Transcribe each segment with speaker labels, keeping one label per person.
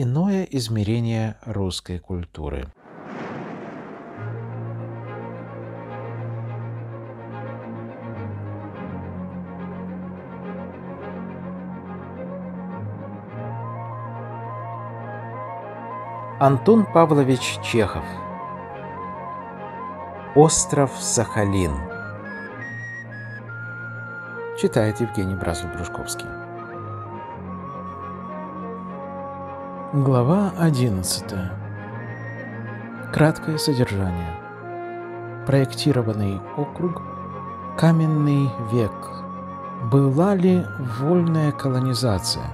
Speaker 1: иное измерение русской культуры. Антон Павлович Чехов Остров Сахалин Читает Евгений Бразов-Брюшковский Глава 11. Краткое содержание. Проектированный округ. Каменный век. Была ли вольная колонизация?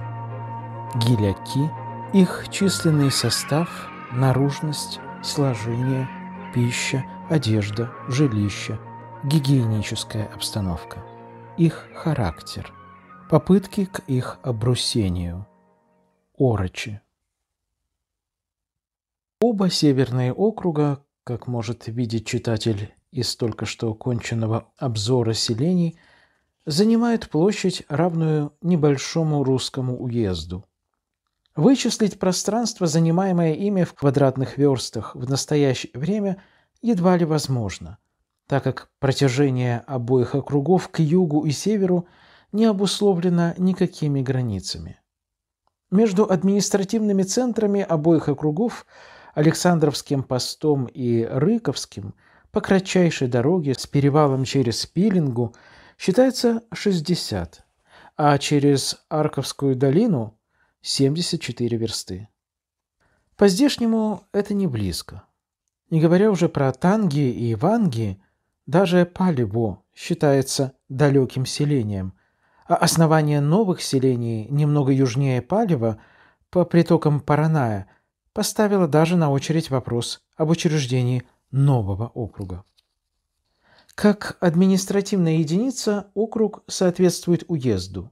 Speaker 1: Гиляки. Их численный состав, наружность, сложение, пища, одежда, жилище, гигиеническая обстановка. Их характер. Попытки к их обрусению. Орочи Оба северные округа, как может видеть читатель из только что конченного обзора селений, занимают площадь, равную небольшому русскому уезду. Вычислить пространство, занимаемое ими в квадратных верстах в настоящее время, едва ли возможно, так как протяжение обоих округов к югу и северу не обусловлено никакими границами. Между административными центрами обоих округов – Александровским постом и Рыковским по кратчайшей дороге с перевалом через Пилингу считается 60, а через Арковскую долину – 74 версты. По здешнему это не близко. Не говоря уже про Танги и Ванги, даже Палево считается далеким селением, а основание новых селений немного южнее Палева по притокам Параная поставила даже на очередь вопрос об учреждении нового округа. Как административная единица округ соответствует уезду.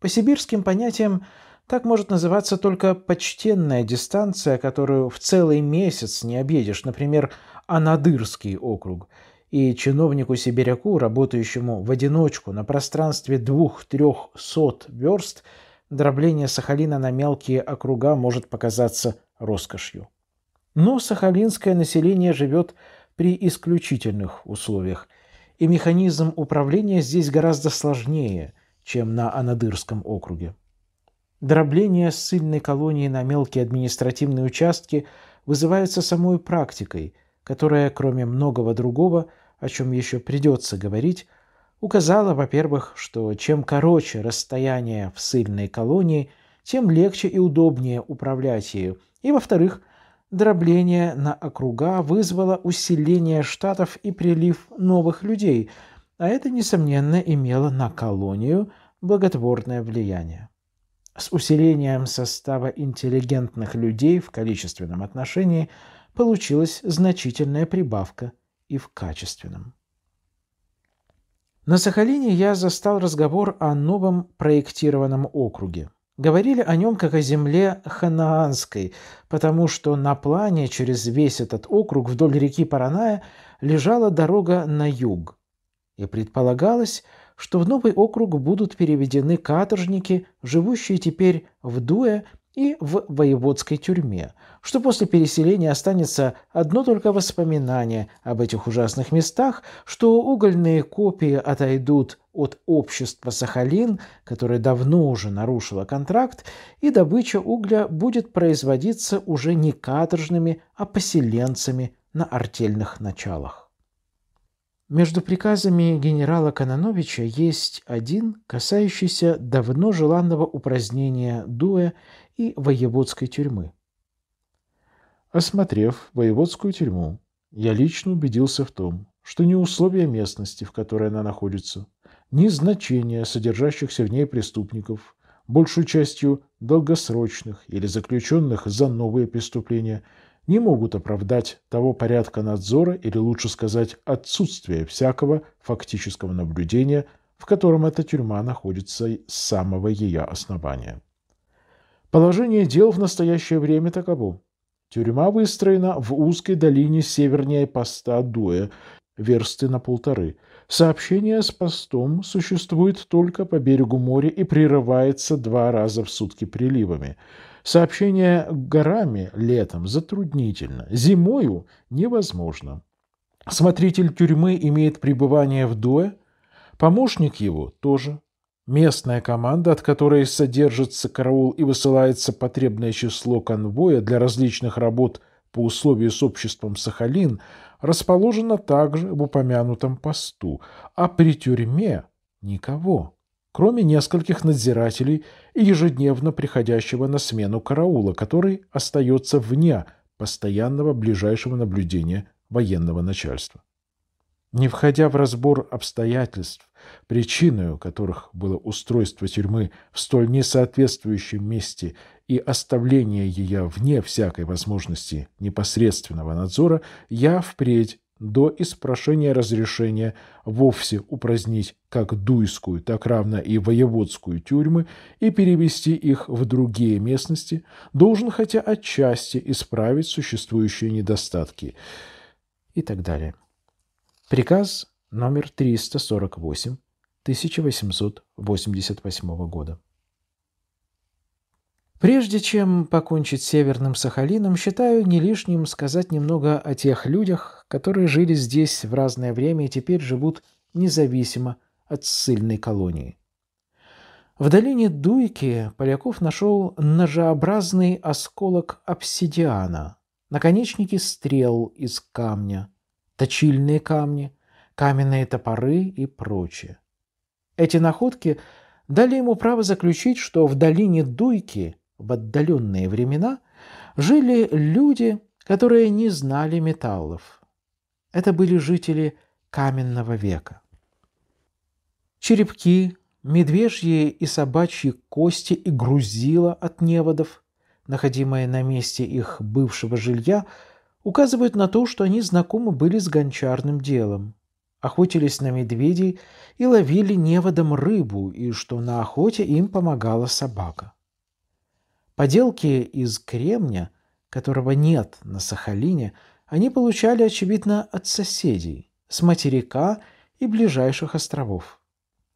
Speaker 1: По сибирским понятиям так может называться только почтенная дистанция, которую в целый месяц не объедешь, например, Анадырский округ, и чиновнику-сибиряку, работающему в одиночку на пространстве двух трех сот верст, дробление Сахалина на мелкие округа может показаться роскошью. Но сахалинское население живет при исключительных условиях, и механизм управления здесь гораздо сложнее, чем на Анадырском округе. Дробление ссыльной колонии на мелкие административные участки вызывается самой практикой, которая, кроме многого другого, о чем еще придется говорить, указала, во-первых, что чем короче расстояние в ссыльной колонии, тем легче и удобнее управлять ею – и, во-вторых, дробление на округа вызвало усиление штатов и прилив новых людей, а это, несомненно, имело на колонию благотворное влияние. С усилением состава интеллигентных людей в количественном отношении получилась значительная прибавка и в качественном. На Сахалине я застал разговор о новом проектированном округе. Говорили о нем как о земле ханаанской, потому что на плане через весь этот округ вдоль реки Параная лежала дорога на юг. И предполагалось, что в новый округ будут переведены каторжники, живущие теперь в Дуэ и в воеводской тюрьме, что после переселения останется одно только воспоминание об этих ужасных местах, что угольные копии отойдут от общества «Сахалин», которое давно уже нарушило контракт, и добыча угля будет производиться уже не каторжными, а поселенцами на артельных началах. Между приказами генерала Кононовича есть один, касающийся давно желанного упразднения Дуэ и воеводской
Speaker 2: тюрьмы. Осмотрев воеводскую тюрьму, я лично убедился в том, что не условия местности, в которой она находится, ни значения содержащихся в ней преступников, большую частью долгосрочных или заключенных за новые преступления, не могут оправдать того порядка надзора или, лучше сказать, отсутствия всякого фактического наблюдения, в котором эта тюрьма находится с самого ее основания. Положение дел в настоящее время таково. Тюрьма выстроена в узкой долине севернее поста Дуэ, версты на полторы – Сообщение с постом существует только по берегу моря и прерывается два раза в сутки приливами. Сообщение горами летом затруднительно, зимою невозможно. Смотритель тюрьмы имеет пребывание в Дуэ, помощник его тоже. Местная команда, от которой содержится караул и высылается потребное число конвоя для различных работ по условию с обществом Сахалин, расположена также в упомянутом посту, а при тюрьме никого, кроме нескольких надзирателей и ежедневно приходящего на смену караула, который остается вне постоянного ближайшего наблюдения военного начальства. Не входя в разбор обстоятельств, причиной которых было устройство тюрьмы в столь несоответствующем месте и оставление ее вне всякой возможности непосредственного надзора, я впредь до испрошения разрешения вовсе упразднить как дуйскую, так равно и воеводскую тюрьмы и перевести их в другие местности, должен хотя отчасти исправить существующие недостатки и так далее. Приказ номер 348 1888
Speaker 1: года. Прежде чем покончить с Северным Сахалином, считаю не лишним сказать немного о тех людях, которые жили здесь в разное время и теперь живут независимо от ссыльной колонии. В долине Дуйки Поляков нашел ножеобразный осколок обсидиана, наконечники стрел из камня, точильные камни, каменные топоры и прочее. Эти находки дали ему право заключить, что в долине Дуйки в отдаленные времена жили люди, которые не знали металлов. Это были жители каменного века. Черепки, медвежьи и собачьи кости и грузила от неводов, находимые на месте их бывшего жилья – указывают на то, что они знакомы были с гончарным делом, охотились на медведей и ловили неводом рыбу, и что на охоте им помогала собака. Поделки из кремня, которого нет на Сахалине, они получали, очевидно, от соседей, с материка и ближайших островов.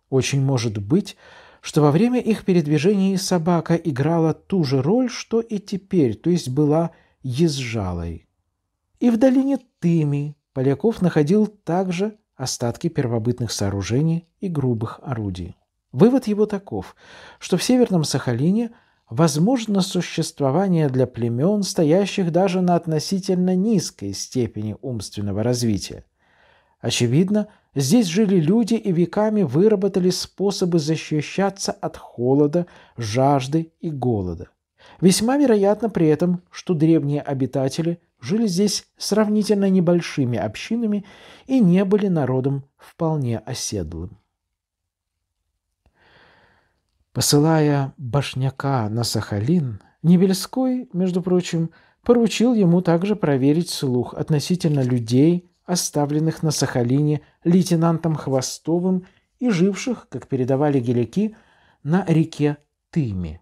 Speaker 1: Очень может быть, что во время их передвижений собака играла ту же роль, что и теперь, то есть была езжалой. И в долине Тыми Поляков находил также остатки первобытных сооружений и грубых орудий. Вывод его таков, что в Северном Сахалине возможно существование для племен, стоящих даже на относительно низкой степени умственного развития. Очевидно, здесь жили люди и веками выработали способы защищаться от холода, жажды и голода. Весьма вероятно при этом, что древние обитатели жили здесь сравнительно небольшими общинами и не были народом вполне оседлым. Посылая Башняка на Сахалин, Небельской, между прочим, поручил ему также проверить слух относительно людей, оставленных на Сахалине лейтенантом Хвостовым и живших, как передавали геляки, на реке Тыми.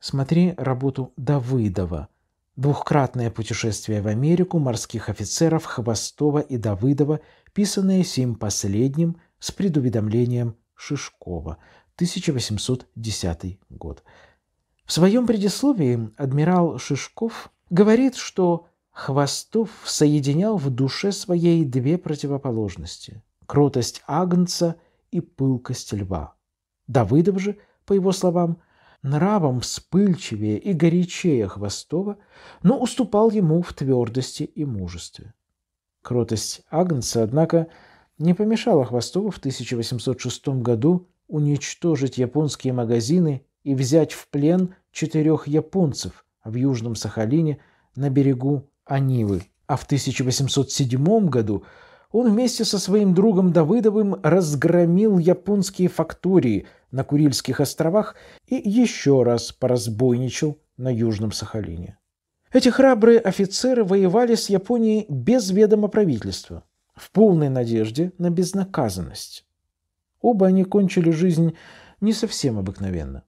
Speaker 1: Смотри работу Давыдова – Двухкратное путешествие в Америку морских офицеров Хвостова и Давыдова, писанное сим последним с предуведомлением Шишкова, 1810 год. В своем предисловии адмирал Шишков говорит, что Хвостов соединял в душе своей две противоположности – кротость агнца и пылкость льва. Давыдов же, по его словам, нравом вспыльчивее и горячее Хвостова, но уступал ему в твердости и мужестве. Кротость Агнца, однако, не помешала Хвостову в 1806 году уничтожить японские магазины и взять в плен четырех японцев в Южном Сахалине на берегу Анивы. А в 1807 году он вместе со своим другом Давыдовым разгромил японские фактории на Курильских островах и еще раз поразбойничал на Южном Сахалине. Эти храбрые офицеры воевали с Японией без ведома правительства, в полной надежде на безнаказанность. Оба они кончили жизнь не совсем обыкновенно.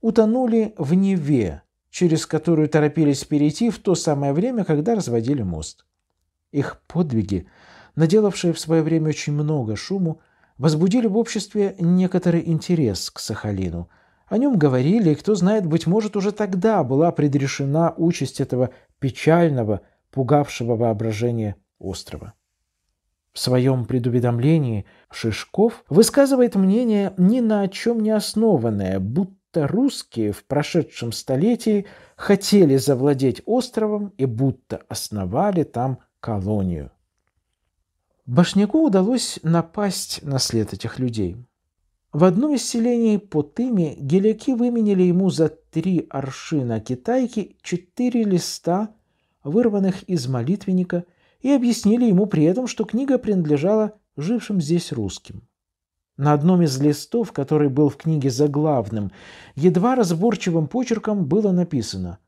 Speaker 1: Утонули в Неве, через которую торопились перейти в то самое время, когда разводили мост. Их подвиги – наделавшие в свое время очень много шуму, возбудили в обществе некоторый интерес к Сахалину. О нем говорили, и кто знает, быть может, уже тогда была предрешена участь этого печального, пугавшего воображения острова. В своем предуведомлении Шишков высказывает мнение ни на чем не основанное, будто русские в прошедшем столетии хотели завладеть островом и будто основали там колонию. Башняку удалось напасть на след этих людей. В одном из селений Путыми геляки выменили ему за три аршина китайки четыре листа, вырванных из молитвенника, и объяснили ему при этом, что книга принадлежала жившим здесь русским. На одном из листов, который был в книге заглавным, едва разборчивым почерком было написано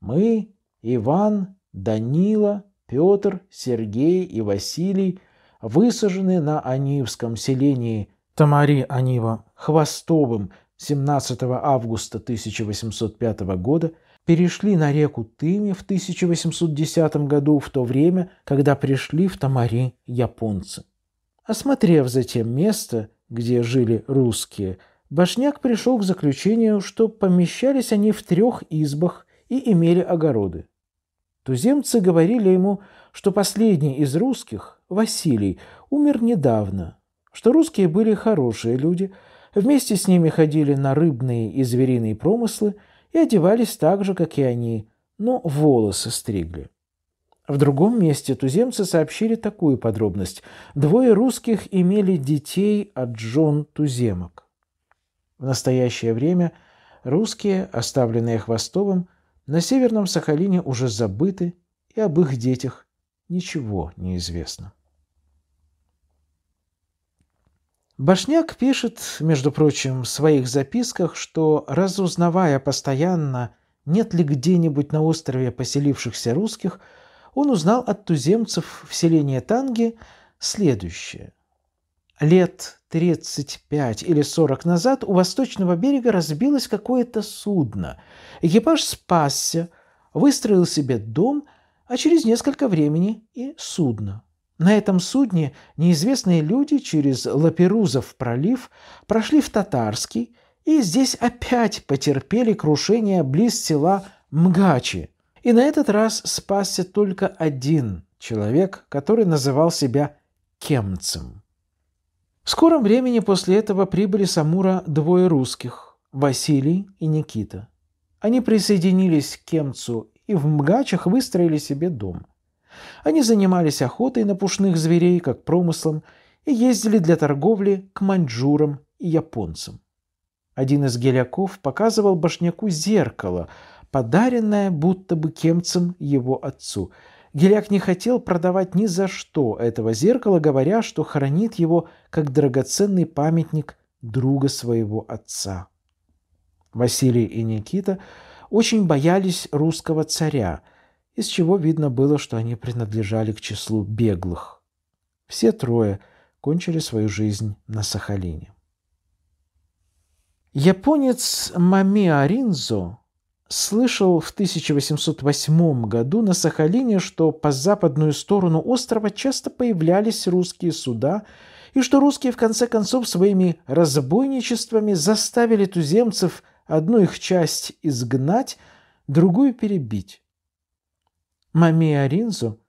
Speaker 1: «Мы, Иван, Данила, Петр, Сергей и Василий высажены на Анивском селении Тамари-Анива Хвостовым 17 августа 1805 года, перешли на реку Тыми в 1810 году, в то время, когда пришли в Тамари японцы. Осмотрев затем место, где жили русские, Башняк пришел к заключению, что помещались они в трех избах и имели огороды. Туземцы говорили ему, что последний из русских, Василий, умер недавно, что русские были хорошие люди, вместе с ними ходили на рыбные и звериные промыслы и одевались так же, как и они, но волосы стригли. В другом месте туземцы сообщили такую подробность. Двое русских имели детей от жен туземок. В настоящее время русские, оставленные Хвостовым, на Северном Сахалине уже забыты, и об их детях ничего не известно. Башняк пишет, между прочим, в своих записках, что, разузнавая постоянно, нет ли где-нибудь на острове поселившихся русских, он узнал от туземцев в селении Танги следующее. Лет 35 или 40 назад у восточного берега разбилось какое-то судно. Экипаж спасся, выстроил себе дом а через несколько времени и судно. На этом судне неизвестные люди через Лаперузов пролив прошли в Татарский и здесь опять потерпели крушение близ села Мгачи. И на этот раз спасся только один человек, который называл себя Кемцем. В скором времени после этого прибыли с Амура двое русских – Василий и Никита. Они присоединились к Кемцу и в Мгачах выстроили себе дом. Они занимались охотой на пушных зверей как промыслом и ездили для торговли к маньчжурам и японцам. Один из геляков показывал башняку зеркало, подаренное будто бы кемцем его отцу. Геляк не хотел продавать ни за что этого зеркала, говоря, что хранит его как драгоценный памятник друга своего отца. Василий и Никита – очень боялись русского царя, из чего видно было, что они принадлежали к числу беглых. Все трое кончили свою жизнь на Сахалине. Японец Мамиа Ринзо слышал в 1808 году на Сахалине, что по западную сторону острова часто появлялись русские суда, и что русские в конце концов своими разбойничествами заставили туземцев – одну их часть изгнать, другую перебить. Мамия Ринзу,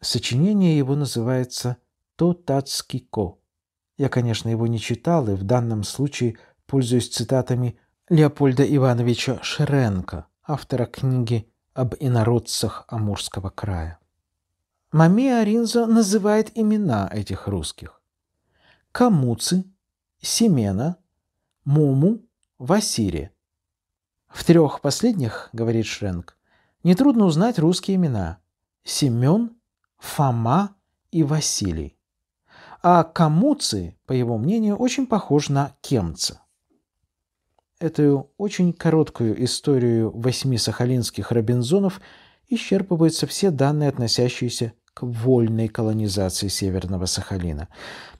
Speaker 1: сочинение его называется «Тотацки ко». Я, конечно, его не читал и в данном случае пользуюсь цитатами Леопольда Ивановича Шеренко, автора книги об инородцах Амурского края. Мамия Ринзо называет имена этих русских. Камуцы, Семена, Муму, в Ассире. В трех последних, говорит Шренк, нетрудно узнать русские имена – Семен, Фома и Василий. А камуцы, по его мнению, очень похож на Кемца. Эту очень короткую историю восьми сахалинских Робинзонов исчерпываются все данные, относящиеся к вольной колонизации Северного Сахалина.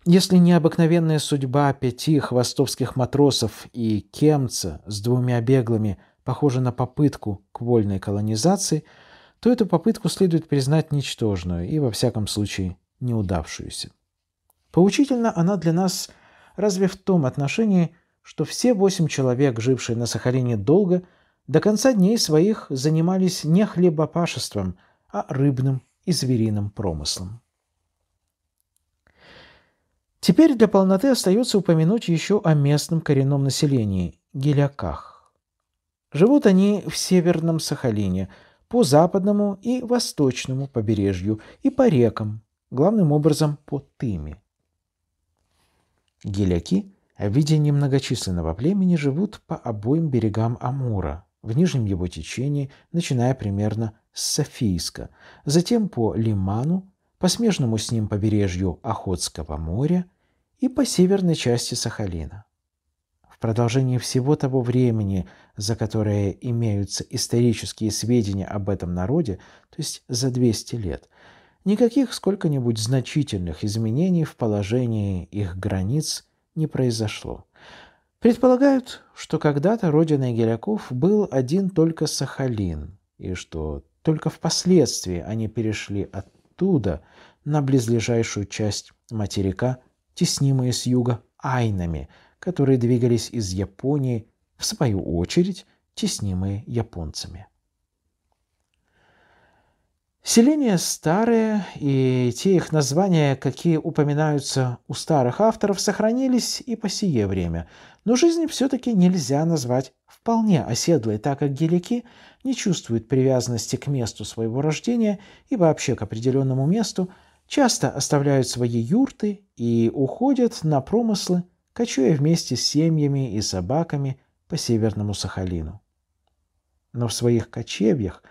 Speaker 1: Если необыкновенная судьба пяти хвостовских матросов и кемца с двумя беглыми похожа на попытку к вольной колонизации, то эту попытку следует признать ничтожную и, во всяком случае, неудавшуюся. Поучительно она для нас разве в том отношении, что все восемь человек, жившие на Сахалине долго, до конца дней своих занимались не хлебопашеством, а рыбным и звериным промыслом. Теперь для полноты остается упомянуть еще о местном коренном населении – геляках. Живут они в Северном Сахалине, по западному и восточному побережью и по рекам, главным образом по Тыме. Геляки, в виде немногочисленного племени, живут по обоим берегам Амура, в нижнем его течении, начиная примерно Софийска, затем по Лиману, по смежному с ним побережью Охотского моря и по северной части Сахалина. В продолжении всего того времени, за которое имеются исторические сведения об этом народе, то есть за 200 лет, никаких сколько-нибудь значительных изменений в положении их границ не произошло. Предполагают, что когда-то родиной геляков был один только Сахалин, и что только впоследствии они перешли оттуда на близлежащую часть материка, теснимые с юга айнами, которые двигались из Японии, в свою очередь, теснимые японцами. Селения старые, и те их названия, какие упоминаются у старых авторов, сохранились и по сие время, но жизнь все-таки нельзя назвать вполне оседлой, так как гелики не чувствуют привязанности к месту своего рождения и вообще к определенному месту, часто оставляют свои юрты и уходят на промыслы, кочуя вместе с семьями и собаками по Северному Сахалину. Но в своих кочевьях,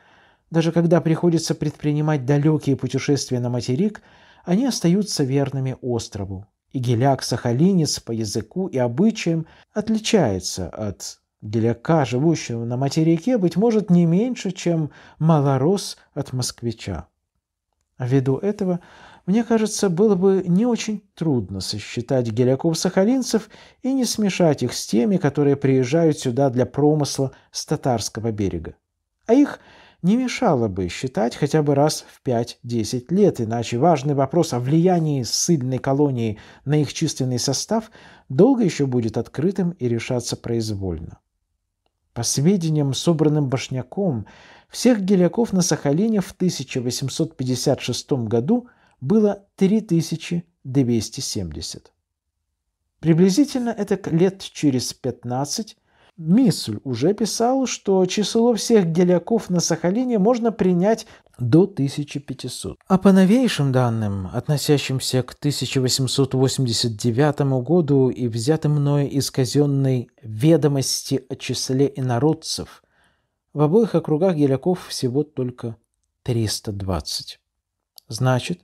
Speaker 1: даже когда приходится предпринимать далекие путешествия на материк, они остаются верными острову, и геляк-сахалинец по языку и обычаям отличается от геляка, живущего на материке, быть может, не меньше, чем малорос от москвича. А ввиду этого, мне кажется, было бы не очень трудно сосчитать геляков-сахалинцев и не смешать их с теми, которые приезжают сюда для промысла с татарского берега. А их – не мешало бы считать хотя бы раз в 5-10 лет, иначе важный вопрос о влиянии ссыльной колонии на их численный состав долго еще будет открытым и решаться произвольно. По сведениям, собранным Башняком, всех геляков на Сахалине в 1856 году было 3270. Приблизительно это лет через 15 Мисуль уже писал, что число всех геляков на Сахалине можно принять до 1500. А по новейшим данным, относящимся к 1889 году и взятым мной из казенной «Ведомости о числе инородцев», в обоих округах геляков всего только 320. Значит,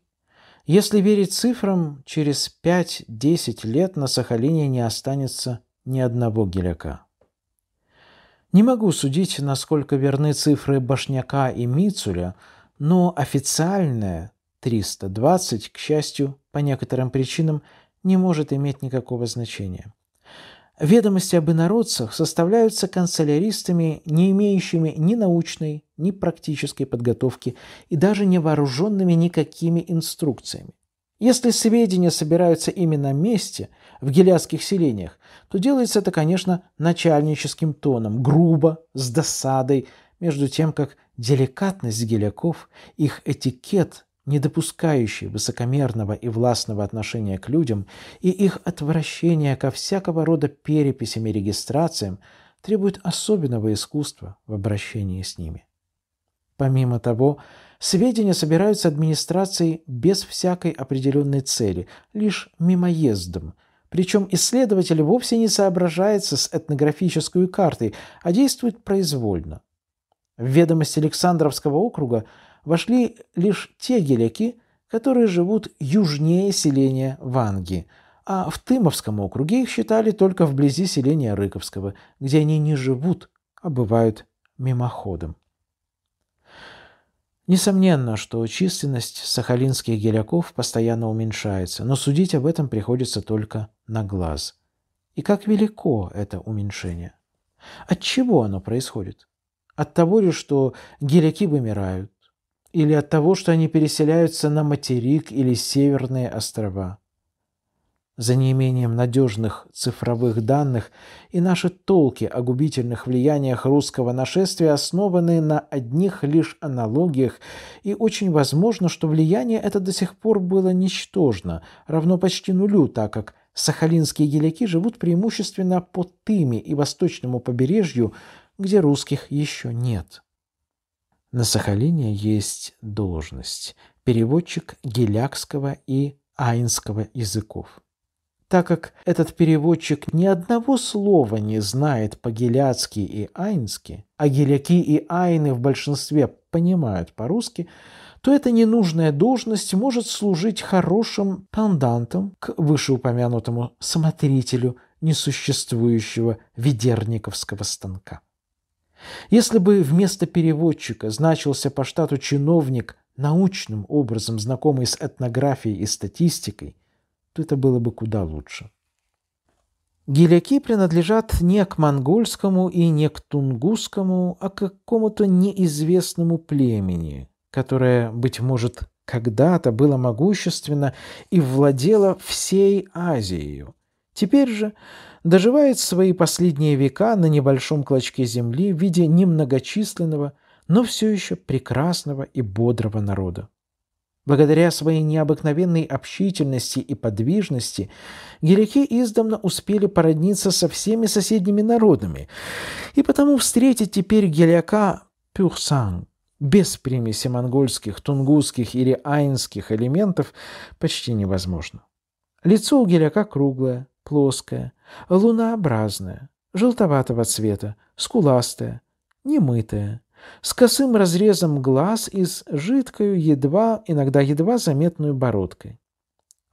Speaker 1: если верить цифрам, через 5-10 лет на Сахалине не останется ни одного геляка. Не могу судить, насколько верны цифры Башняка и Мицуля, но официальная 320, к счастью, по некоторым причинам, не может иметь никакого значения. Ведомости об инородцах составляются канцеляристами, не имеющими ни научной, ни практической подготовки и даже не вооруженными никакими инструкциями. Если сведения собираются именно на месте, в гелядских селениях, то делается это, конечно, начальническим тоном, грубо, с досадой, между тем, как деликатность геляков, их этикет, не допускающий высокомерного и властного отношения к людям, и их отвращение ко всякого рода переписям и регистрациям требует особенного искусства в обращении с ними. Помимо того, Сведения собираются администрацией без всякой определенной цели, лишь мимоездом. Причем исследователь вовсе не соображается с этнографической картой, а действует произвольно. В ведомость Александровского округа вошли лишь те геляки, которые живут южнее селения Ванги, а в Тымовском округе их считали только вблизи селения Рыковского, где они не живут, а бывают мимоходом. Несомненно, что численность сахалинских геляков постоянно уменьшается, но судить об этом приходится только на глаз. И как велико это уменьшение? От чего оно происходит? От того ли, что геляки вымирают? Или от того, что они переселяются на материк или северные острова? За неимением надежных цифровых данных и наши толки о губительных влияниях русского нашествия основаны на одних лишь аналогиях, и очень возможно, что влияние это до сих пор было ничтожно, равно почти нулю, так как сахалинские геляки живут преимущественно по Тыме и восточному побережью, где русских еще нет. На Сахалине есть должность – переводчик гелякского и айнского языков так как этот переводчик ни одного слова не знает по-гиляцки и айнски, а гиляки и айны в большинстве понимают по-русски, то эта ненужная должность может служить хорошим пандантом к вышеупомянутому смотрителю несуществующего ведерниковского станка. Если бы вместо переводчика значился по штату чиновник, научным образом знакомый с этнографией и статистикой, то это было бы куда лучше. Геляки принадлежат не к монгольскому и не к тунгусскому, а к какому-то неизвестному племени, которое, быть может, когда-то было могущественно и владело всей Азией. Теперь же доживает свои последние века на небольшом клочке земли в виде немногочисленного, но все еще прекрасного и бодрого народа. Благодаря своей необыкновенной общительности и подвижности греки издавна успели породниться со всеми соседними народами, и потому встретить теперь геляка Пюрсан без примеси монгольских, тунгусских или айнских элементов почти невозможно. Лицо у геляка круглое, плоское, лунообразное, желтоватого цвета, скуластое, немытое, с косым разрезом глаз и с жидкою, едва, иногда едва заметную бородкой.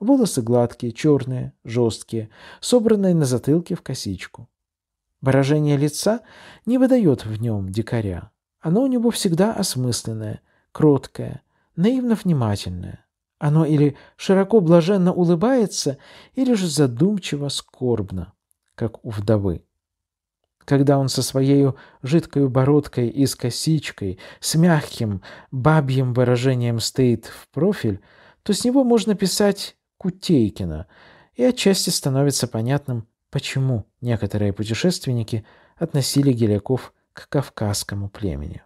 Speaker 1: Волосы гладкие, черные, жесткие, собранные на затылке в косичку. Выражение лица не выдает в нем дикаря. Оно у него всегда осмысленное, кроткое, наивно внимательное. Оно или широко блаженно улыбается, или же задумчиво скорбно, как у вдовы когда он со своей жидкой бородкой и с косичкой, с мягким бабьим выражением стоит в профиль, то с него можно писать Кутейкина, и отчасти становится понятным, почему некоторые путешественники относили геляков к кавказскому племени.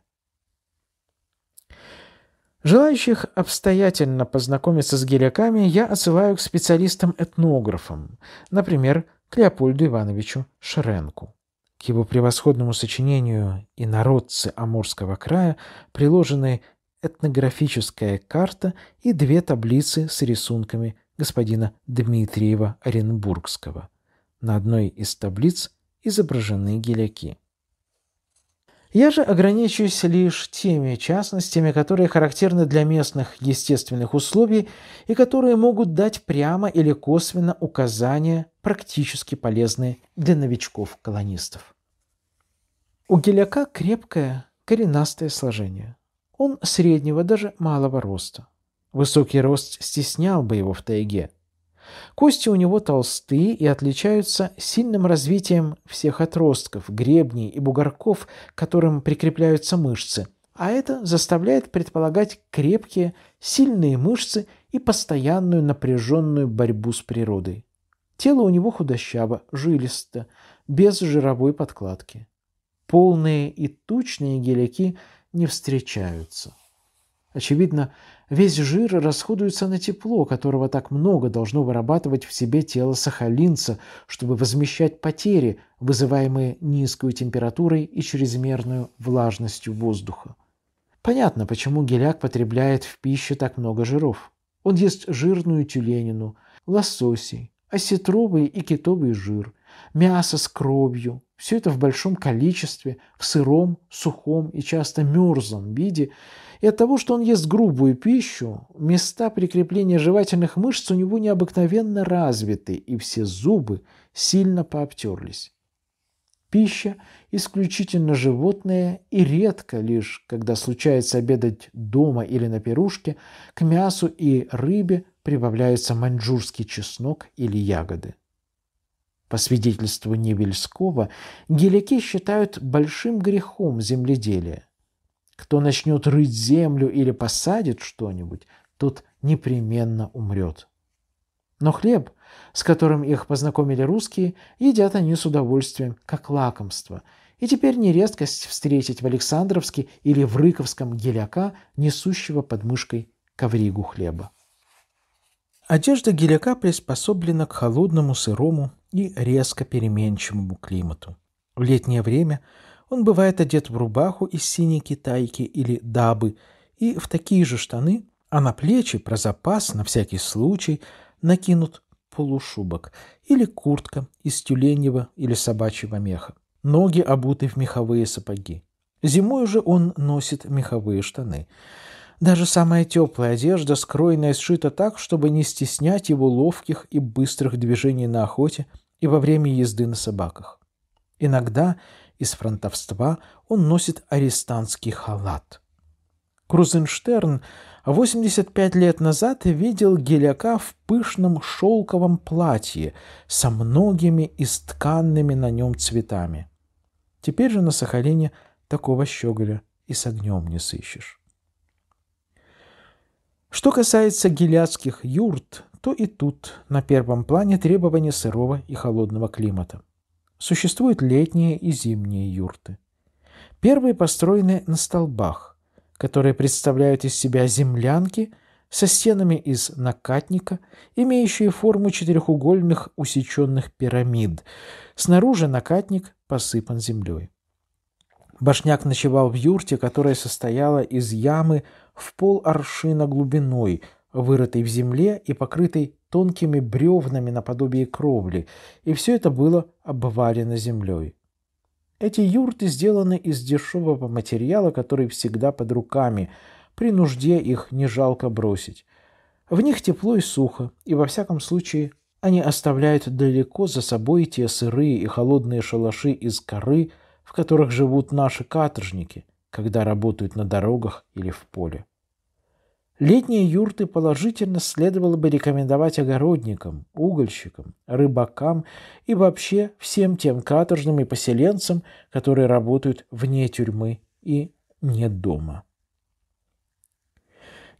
Speaker 1: Желающих обстоятельно познакомиться с геляками я отсылаю к специалистам-этнографам, например, к Леопольду Ивановичу Шренку. К его превосходному сочинению «Инородцы Амурского края» приложены этнографическая карта и две таблицы с рисунками господина Дмитриева Оренбургского. На одной из таблиц изображены геляки. Я же ограничусь лишь теми частностями, которые характерны для местных естественных условий и которые могут дать прямо или косвенно указания, практически полезные для новичков-колонистов. У геляка крепкое коренастое сложение. Он среднего, даже малого роста. Высокий рост стеснял бы его в тайге – Кости у него толстые и отличаются сильным развитием всех отростков, гребней и бугорков, к которым прикрепляются мышцы, а это заставляет предполагать крепкие, сильные мышцы и постоянную напряженную борьбу с природой. Тело у него худощаво, жилисто, без жировой подкладки. Полные и тучные геляки не встречаются. Очевидно, весь жир расходуется на тепло, которого так много должно вырабатывать в себе тело сахалинца, чтобы возмещать потери, вызываемые низкой температурой и чрезмерной влажностью воздуха. Понятно, почему геляк потребляет в пище так много жиров. Он ест жирную тюленину, лососей, осетровый и китовый жир – мясо с кровью. Все это в большом количестве, в сыром, сухом и часто мерзлом виде. И от того, что он ест грубую пищу, места прикрепления жевательных мышц у него необыкновенно развиты, и все зубы сильно пообтерлись. Пища исключительно животная и редко лишь, когда случается обедать дома или на пирушке, к мясу и рыбе прибавляется маньчжурский чеснок или ягоды. По свидетельству Невельского, гелики считают большим грехом земледелие. Кто начнет рыть землю или посадит что-нибудь, тот непременно умрет. Но хлеб, с которым их познакомили русские, едят они с удовольствием, как лакомство. И теперь не редкость встретить в Александровске или в Рыковском геляка, несущего под мышкой ковригу хлеба. Одежда геляка приспособлена к холодному, сырому и резко переменчивому климату. В летнее время он бывает одет в рубаху из синей китайки или дабы и в такие же штаны, а на плечи про запас на всякий случай накинут полушубок или куртка из тюленьего или собачьего меха. Ноги обуты в меховые сапоги. Зимой уже он носит меховые штаны – даже самая теплая одежда, скроена и сшита так, чтобы не стеснять его ловких и быстрых движений на охоте и во время езды на собаках. Иногда из фронтовства он носит арестантский халат. Крузенштерн 85 лет назад видел геляка в пышном шелковом платье со многими истканными на нем цветами. Теперь же на Сахалине такого щеголя и с огнем не сыщешь. Что касается гилядских юрт, то и тут на первом плане требования сырого и холодного климата. Существуют летние и зимние юрты. Первые построены на столбах, которые представляют из себя землянки со стенами из накатника, имеющие форму четырехугольных усеченных пирамид. Снаружи накатник посыпан землей. Башняк ночевал в юрте, которая состояла из ямы в пол аршина глубиной, вырытой в земле и покрытой тонкими бревнами наподобие кровли, и все это было обварено землей. Эти юрты сделаны из дешевого материала, который всегда под руками, при нужде их не жалко бросить. В них тепло и сухо, и во всяком случае они оставляют далеко за собой те сырые и холодные шалаши из коры, в которых живут наши каторжники, когда работают на дорогах или в поле. Летние юрты положительно следовало бы рекомендовать огородникам, угольщикам, рыбакам и вообще всем тем каторжным и поселенцам, которые работают вне тюрьмы и не дома.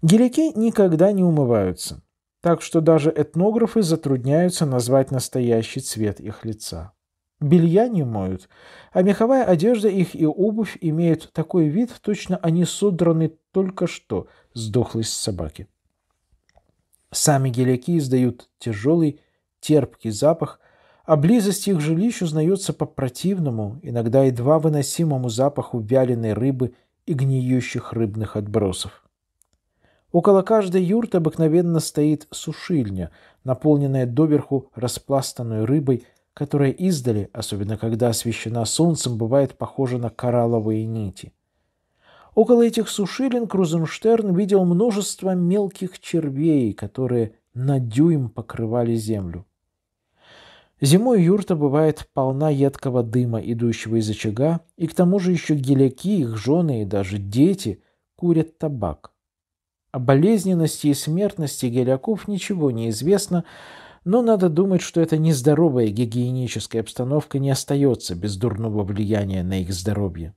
Speaker 1: Геляки никогда не умываются, так что даже этнографы затрудняются назвать настоящий цвет их лица. Белья не моют, а меховая одежда их и обувь имеют такой вид, точно они содраны только что сдохлой собаки. Сами геляки издают тяжелый, терпкий запах, а близость их жилищ узнается по противному, иногда едва выносимому запаху вяленой рыбы и гниющих рыбных отбросов. Около каждой юрты обыкновенно стоит сушильня, наполненная доверху распластанной рыбой, которая издали, особенно когда освещена солнцем, бывает похожа на коралловые нити – Около этих сушилин Крузенштерн видел множество мелких червей, которые на дюйм покрывали землю. Зимой юрта бывает полна едкого дыма, идущего из очага, и к тому же еще геляки, их жены и даже дети курят табак. О болезненности и смертности геляков ничего не известно, но надо думать, что эта нездоровая гигиеническая обстановка не остается без дурного влияния на их здоровье.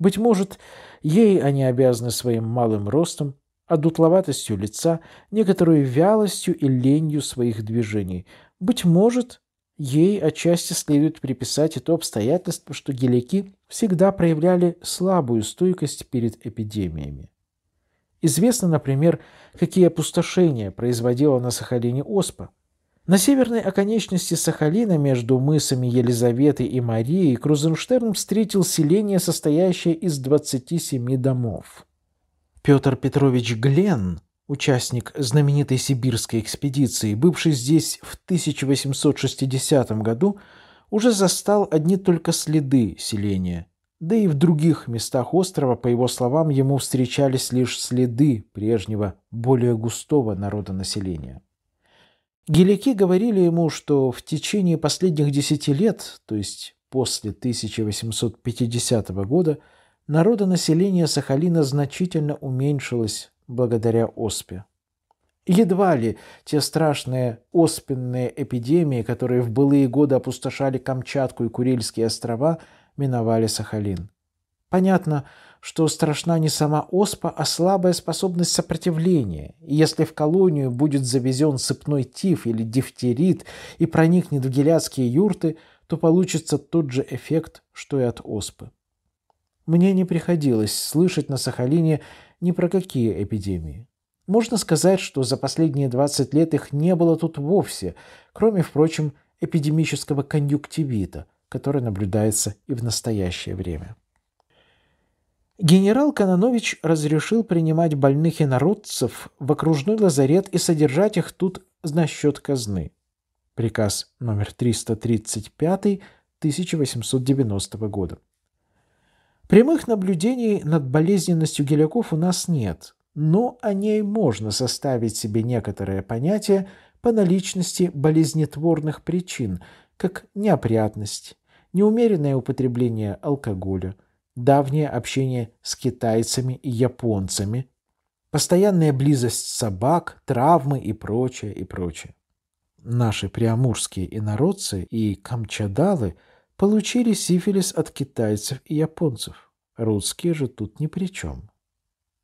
Speaker 1: Быть может, ей они обязаны своим малым ростом, одутловатостью лица, некоторой вялостью и ленью своих движений. Быть может, ей отчасти следует приписать и то обстоятельство, что геляки всегда проявляли слабую стойкость перед эпидемиями. Известно, например, какие опустошения производила на Сахалине оспа – на северной оконечности Сахалина между мысами Елизаветы и Марии Крузенштерн встретил селение, состоящее из 27 домов. Петр Петрович Глен, участник знаменитой сибирской экспедиции, бывший здесь в 1860 году, уже застал одни только следы селения. Да и в других местах острова, по его словам, ему встречались лишь следы прежнего, более густого народонаселения. Гелики говорили ему, что в течение последних десяти лет, то есть после 1850 года, народонаселение Сахалина значительно уменьшилось благодаря оспе. Едва ли те страшные оспенные эпидемии, которые в былые годы опустошали Камчатку и Курильские острова, миновали Сахалин. Понятно, что страшна не сама оспа, а слабая способность сопротивления. И если в колонию будет завезен сыпной тиф или дифтерит и проникнет в геляцкие юрты, то получится тот же эффект, что и от оспы. Мне не приходилось слышать на Сахалине ни про какие эпидемии. Можно сказать, что за последние 20 лет их не было тут вовсе, кроме, впрочем, эпидемического конъюнктивита, который наблюдается и в настоящее время. Генерал Кононович разрешил принимать больных инородцев в окружной лазарет и содержать их тут за счет казны. Приказ номер 335 1890 года. Прямых наблюдений над болезненностью геляков у нас нет, но о ней можно составить себе некоторое понятие по наличности болезнетворных причин, как неопрятность, неумеренное употребление алкоголя – давнее общение с китайцами и японцами, постоянная близость собак, травмы и прочее, и прочее. Наши приамурские инородцы и камчадалы получили сифилис от китайцев и японцев. Русские же тут ни при чем.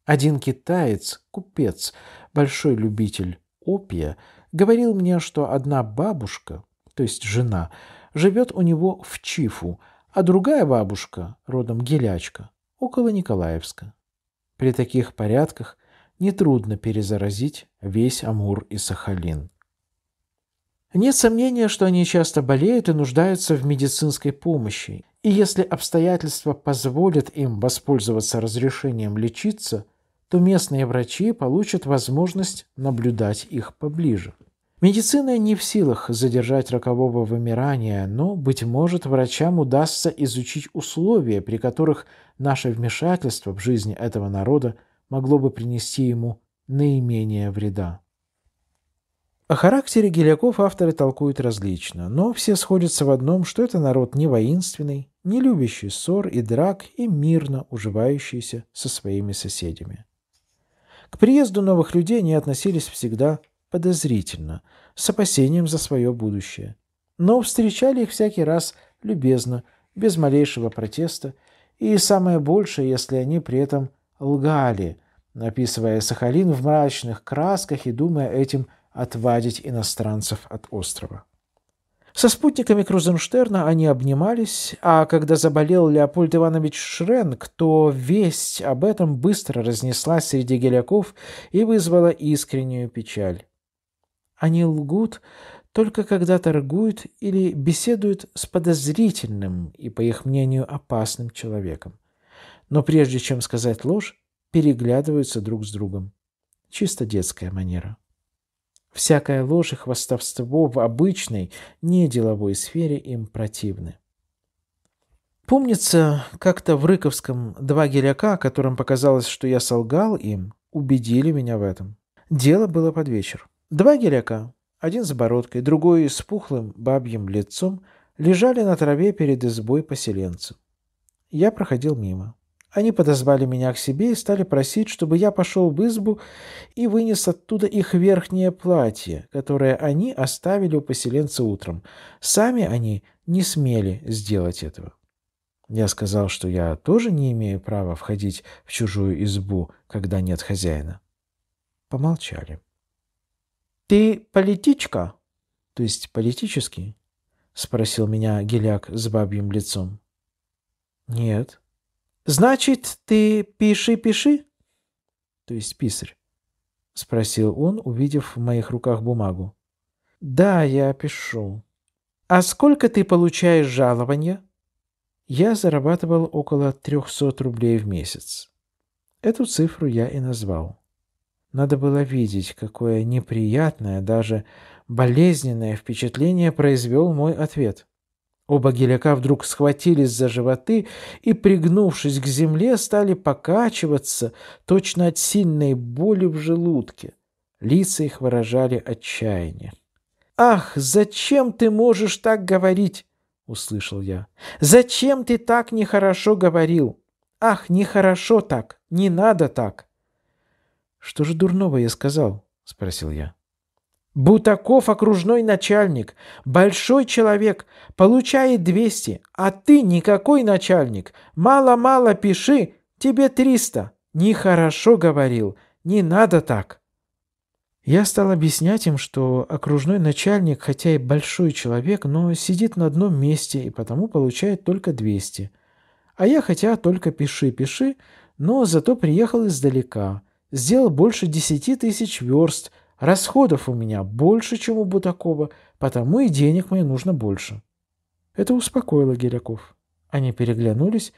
Speaker 1: Один китаец, купец, большой любитель опия, говорил мне, что одна бабушка, то есть жена, живет у него в Чифу – а другая бабушка, родом Гелячка, около Николаевска. При таких порядках нетрудно перезаразить весь Амур и Сахалин. Нет сомнения, что они часто болеют и нуждаются в медицинской помощи, и если обстоятельства позволят им воспользоваться разрешением лечиться, то местные врачи получат возможность наблюдать их поближе. Медицина не в силах задержать рокового вымирания, но, быть может, врачам удастся изучить условия, при которых наше вмешательство в жизнь этого народа могло бы принести ему наименее вреда. О характере геляков авторы толкуют различно, но все сходятся в одном, что это народ не воинственный, не любящий ссор и драк и мирно уживающийся со своими соседями. К приезду новых людей они относились всегда подозрительно, с опасением за свое будущее. Но встречали их всякий раз любезно, без малейшего протеста, и самое большее, если они при этом лгали, написывая Сахалин в мрачных красках и думая этим отвадить иностранцев от острова. Со спутниками Крузенштерна они обнимались, а когда заболел Леопольд Иванович Шренк, то весть об этом быстро разнеслась среди геляков и вызвала искреннюю печаль. Они лгут только когда торгуют или беседуют с подозрительным и, по их мнению, опасным человеком. Но прежде чем сказать ложь, переглядываются друг с другом. Чисто детская манера. Всякая ложь и хвастовство в обычной, не деловой сфере им противны. Помнится, как-то в Рыковском два геляка, которым показалось, что я солгал им, убедили меня в этом. Дело было под вечер. Два геляка, один с бородкой, другой с пухлым бабьим лицом, лежали на траве перед избой поселенца. Я проходил мимо. Они подозвали меня к себе и стали просить, чтобы я пошел в избу и вынес оттуда их верхнее платье, которое они оставили у поселенца утром. Сами они не смели сделать этого. Я сказал, что я тоже не имею права входить в чужую избу, когда нет хозяина. Помолчали. «Ты политичка?» «То есть политический?» — спросил меня Геляк с бабьим лицом. «Нет». «Значит, ты пиши-пиши?» «То есть писарь?» — спросил он, увидев в моих руках бумагу. «Да, я пишу». «А сколько ты получаешь жалования?» Я зарабатывал около 300 рублей в месяц. Эту цифру я и назвал. Надо было видеть, какое неприятное, даже болезненное впечатление произвел мой ответ. Оба геляка вдруг схватились за животы и, пригнувшись к земле, стали покачиваться точно от сильной боли в желудке. Лица их выражали отчаяние. «Ах, зачем ты можешь так говорить?» — услышал я. «Зачем ты так нехорошо говорил? Ах, нехорошо так, не надо так!» «Что же дурного я сказал?» — спросил я. «Бутаков окружной начальник, большой человек, получает двести, а ты никакой начальник. Мало-мало пиши, тебе 300. Нехорошо говорил, не надо так». Я стал объяснять им, что окружной начальник, хотя и большой человек, но сидит на одном месте и потому получает только двести, А я хотя только пиши-пиши, но зато приехал издалека, сделал больше десяти тысяч верст, расходов у меня больше, чем у Бутакова, потому и денег мне нужно больше». Это успокоило Гиряков. Они переглянулись,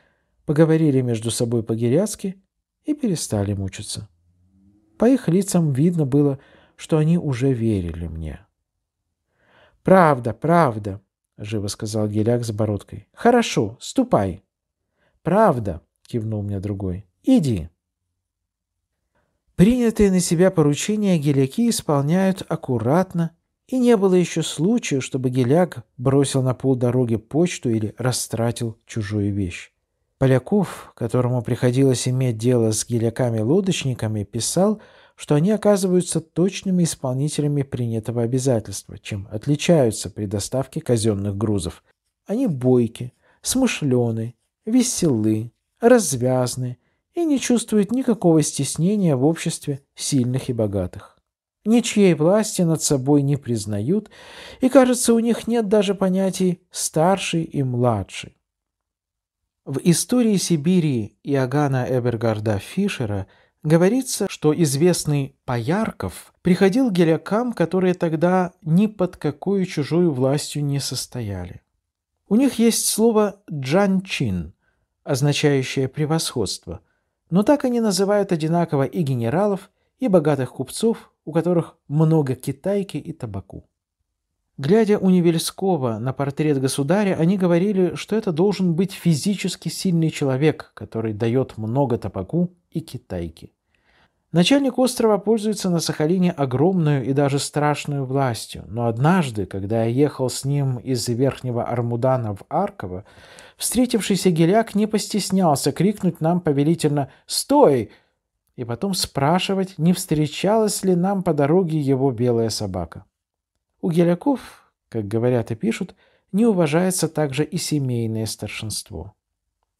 Speaker 1: поговорили между собой по-гиряцки и перестали мучиться. По их лицам видно было, что они уже верили мне. «Правда, правда», — живо сказал Геляк с бородкой. «Хорошо, ступай». «Правда», — кивнул мне другой. «Иди». Принятые на себя поручения геляки исполняют аккуратно, и не было еще случая, чтобы геляк бросил на пол дороги почту или растратил чужую вещь. Поляков, которому приходилось иметь дело с геляками-лодочниками, писал, что они оказываются точными исполнителями принятого обязательства, чем отличаются при доставке казенных грузов. Они бойки, смышлены, веселы, развязны, и не чувствует никакого стеснения в обществе сильных и богатых. Ничьей власти над собой не признают, и, кажется, у них нет даже понятий «старший» и «младший». В истории Сибири Иоганна Эбергарда Фишера говорится, что известный Поярков приходил к гелякам, которые тогда ни под какую чужую властью не состояли. У них есть слово «джанчин», означающее «превосходство», но так они называют одинаково и генералов, и богатых купцов, у которых много китайки и табаку. Глядя у Невельского на портрет государя, они говорили, что это должен быть физически сильный человек, который дает много табаку и китайки. Начальник острова пользуется на Сахалине огромную и даже страшную властью, но однажды, когда я ехал с ним из Верхнего Армудана в Арково, Встретившийся геляк не постеснялся крикнуть нам повелительно «Стой!» и потом спрашивать, не встречалась ли нам по дороге его белая собака. У геляков, как говорят и пишут, не уважается также и семейное старшинство.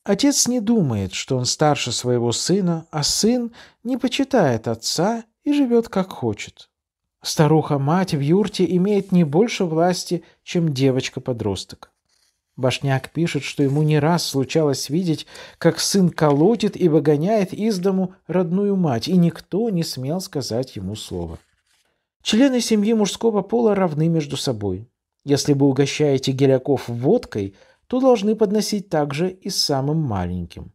Speaker 1: Отец не думает, что он старше своего сына, а сын не почитает отца и живет как хочет. Старуха-мать в юрте имеет не больше власти, чем девочка-подросток. Башняк пишет, что ему не раз случалось видеть, как сын колотит и выгоняет из дому родную мать, и никто не смел сказать ему слова. Члены семьи мужского пола равны между собой. Если вы угощаете геляков водкой, то должны подносить также и самым маленьким.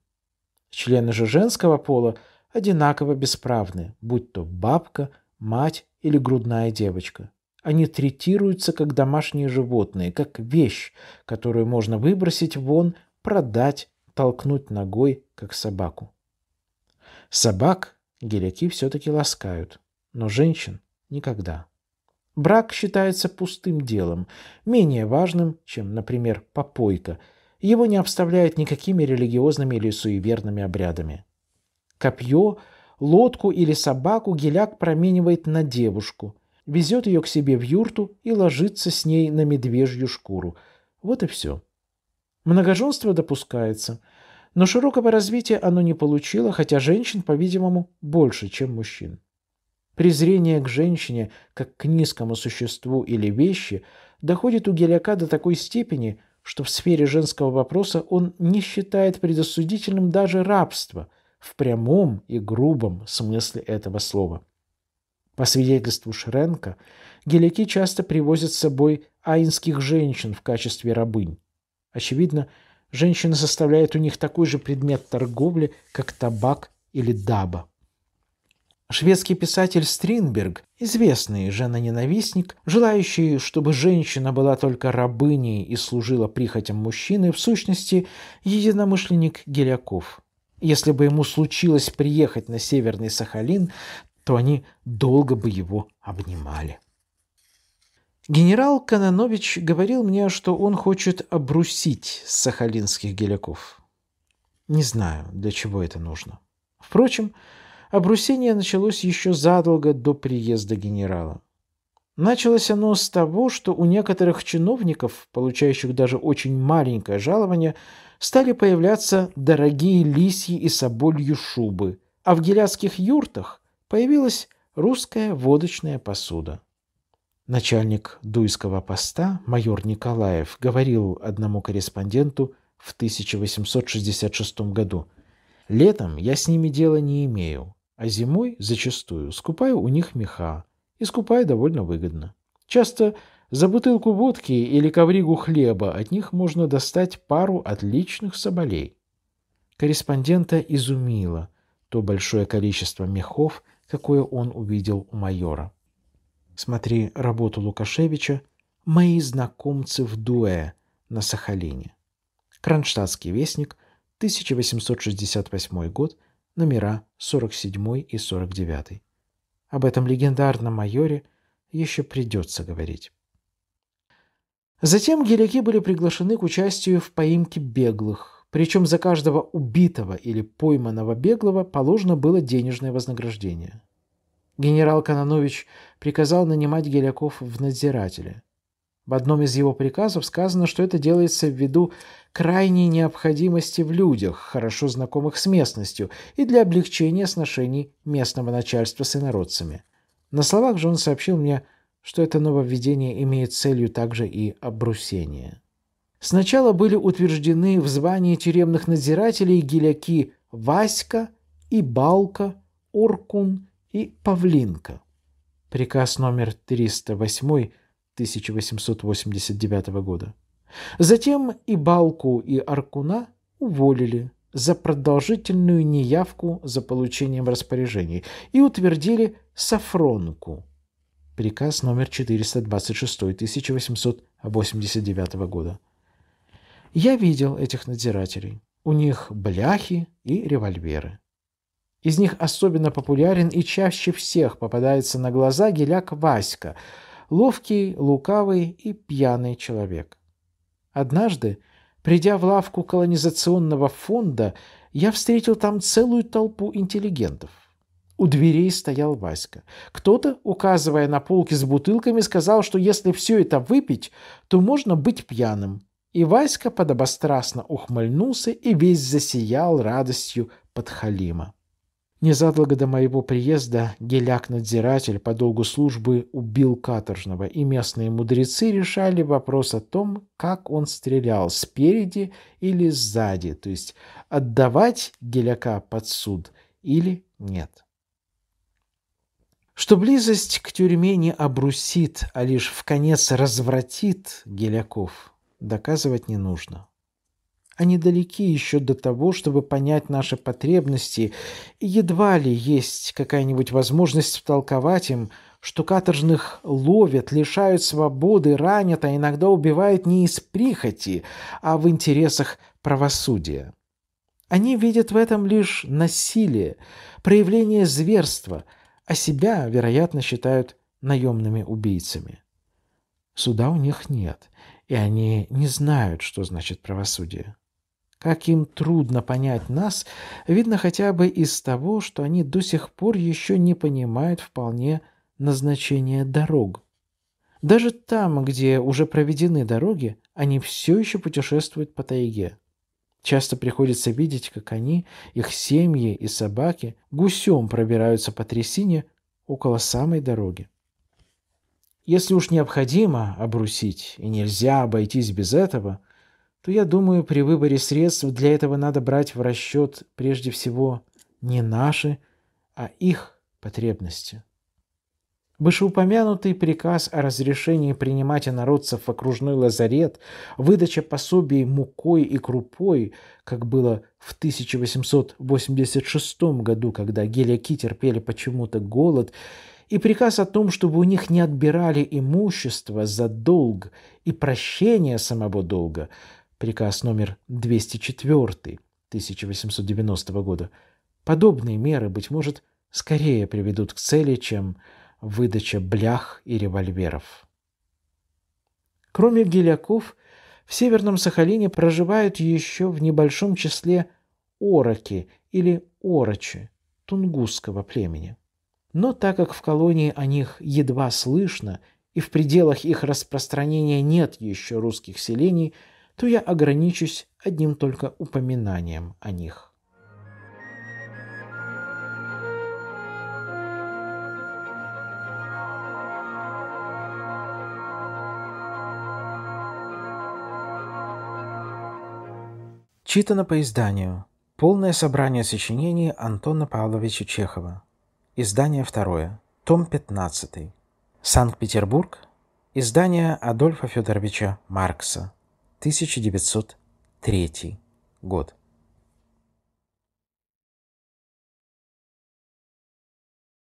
Speaker 1: Члены же женского пола одинаково бесправны, будь то бабка, мать или грудная девочка. Они третируются как домашние животные, как вещь, которую можно выбросить вон, продать, толкнуть ногой, как собаку. Собак геляки все-таки ласкают, но женщин никогда. Брак считается пустым делом, менее важным, чем, например, попойка. Его не обставляют никакими религиозными или суеверными обрядами. Копье, лодку или собаку геляк променивает на девушку, везет ее к себе в юрту и ложится с ней на медвежью шкуру. Вот и все. Многоженство допускается, но широкого развития оно не получило, хотя женщин, по-видимому, больше, чем мужчин. Презрение к женщине, как к низкому существу или вещи, доходит у Геляка до такой степени, что в сфере женского вопроса он не считает предосудительным даже рабство в прямом и грубом смысле этого слова – по свидетельству Шренка, геляки часто привозят с собой айнских женщин в качестве рабынь. Очевидно, женщины составляют у них такой же предмет торговли, как табак или даба. Шведский писатель Стринберг, известный женоненавистник, желающий, чтобы женщина была только рабыней и служила прихотям мужчины, в сущности, единомышленник Геляков. Если бы ему случилось приехать на Северный Сахалин, то они долго бы его обнимали. Генерал Кононович говорил мне, что он хочет обрусить сахалинских геляков. Не знаю, для чего это нужно. Впрочем, обрусение началось еще задолго до приезда генерала. Началось оно с того, что у некоторых чиновников, получающих даже очень маленькое жалование, стали появляться дорогие лисьи и соболью шубы, а в геляцких юртах появилась русская водочная посуда. Начальник Дуйского поста, майор Николаев, говорил одному корреспонденту в 1866 году, «Летом я с ними дела не имею, а зимой зачастую скупаю у них меха и скупаю довольно выгодно. Часто за бутылку водки или ковригу хлеба от них можно достать пару отличных соболей». Корреспондента изумило то большое количество мехов, какое он увидел у майора. Смотри работу Лукашевича «Мои знакомцы в Дуэ» на Сахалине. Кронштадтский вестник, 1868 год, номера 47 и 49. Об этом легендарном майоре еще придется говорить. Затем геляки были приглашены к участию в поимке беглых, причем за каждого убитого или пойманного беглого положено было денежное вознаграждение. Генерал Кононович приказал нанимать геляков в надзирателя. В одном из его приказов сказано, что это делается ввиду крайней необходимости в людях, хорошо знакомых с местностью, и для облегчения сношений местного начальства с инородцами. На словах же он сообщил мне, что это нововведение имеет целью также и обрусение. Сначала были утверждены в звании тюремных надзирателей геляки Васька и Балка, Оркун и Павлинка. Приказ номер 308 1889 года. Затем и Балку, и Аркуна уволили за продолжительную неявку за получением распоряжений и утвердили Сафронку. Приказ номер 426 1889 года. Я видел этих надзирателей. У них бляхи и револьверы. Из них особенно популярен и чаще всех попадается на глаза геляк Васька, ловкий, лукавый и пьяный человек. Однажды, придя в лавку колонизационного фонда, я встретил там целую толпу интеллигентов. У дверей стоял Васька. Кто-то, указывая на полки с бутылками, сказал, что если все это выпить, то можно быть пьяным. И Васька подобострастно ухмыльнулся и весь засиял радостью под халима. Незадолго до моего приезда геляк-надзиратель по долгу службы убил каторжного, и местные мудрецы решали вопрос о том, как он стрелял, спереди или сзади, то есть отдавать геляка под суд или нет. Что близость к тюрьме не обрусит, а лишь в конец развратит геляков – доказывать не нужно. Они далеки еще до того, чтобы понять наши потребности, и едва ли есть какая-нибудь возможность втолковать им, что каторжных ловят, лишают свободы, ранят, а иногда убивают не из прихоти, а в интересах правосудия. Они видят в этом лишь насилие, проявление зверства, а себя, вероятно, считают наемными убийцами. Суда у них нет, и они не знают, что значит правосудие. Как им трудно понять нас, видно хотя бы из того, что они до сих пор еще не понимают вполне назначение дорог. Даже там, где уже проведены дороги, они все еще путешествуют по тайге. Часто приходится видеть, как они, их семьи и собаки гусем пробираются по трясине около самой дороги. Если уж необходимо обрусить, и нельзя обойтись без этого, то, я думаю, при выборе средств для этого надо брать в расчет прежде всего не наши, а их потребности. Вышеупомянутый приказ о разрешении принимать инородцев в окружной лазарет, выдача пособий мукой и крупой, как было в 1886 году, когда гелиаки терпели почему-то голод, и приказ о том, чтобы у них не отбирали имущество за долг и прощение самого долга, приказ номер 204 1890 года, подобные меры, быть может, скорее приведут к цели, чем выдача блях и револьверов. Кроме геляков, в Северном Сахалине проживают еще в небольшом числе ороки или орочи тунгусского племени. Но так как в колонии о них едва слышно, и в пределах их распространения нет еще русских селений, то я ограничусь одним только упоминанием о них. Читано по изданию. Полное собрание сочинений Антона Павловича Чехова. Издание второе. Том 15. Санкт-Петербург. Издание Адольфа Федоровича Маркса. 1903 год.